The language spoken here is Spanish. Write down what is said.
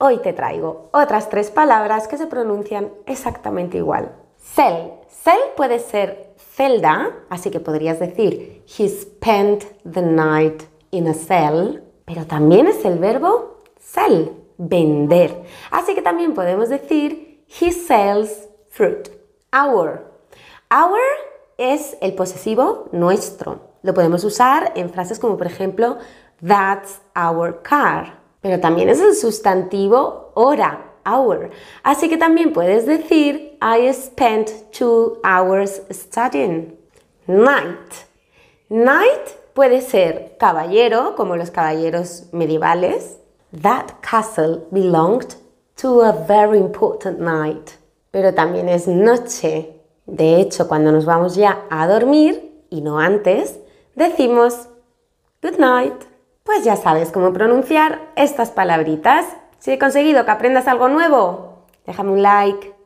Hoy te traigo otras tres palabras que se pronuncian exactamente igual. Cell. Cell puede ser celda, así que podrías decir he spent the night in a cell, pero también es el verbo sell, vender. Así que también podemos decir he sells fruit. Our. Our es el posesivo nuestro. Lo podemos usar en frases como por ejemplo that's our car pero también es el sustantivo hora, hour. Así que también puedes decir I spent two hours studying. Night. Night puede ser caballero, como los caballeros medievales. That castle belonged to a very important knight. Pero también es noche. De hecho, cuando nos vamos ya a dormir, y no antes, decimos good night. Pues ya sabes cómo pronunciar estas palabritas. Si he conseguido que aprendas algo nuevo, déjame un like,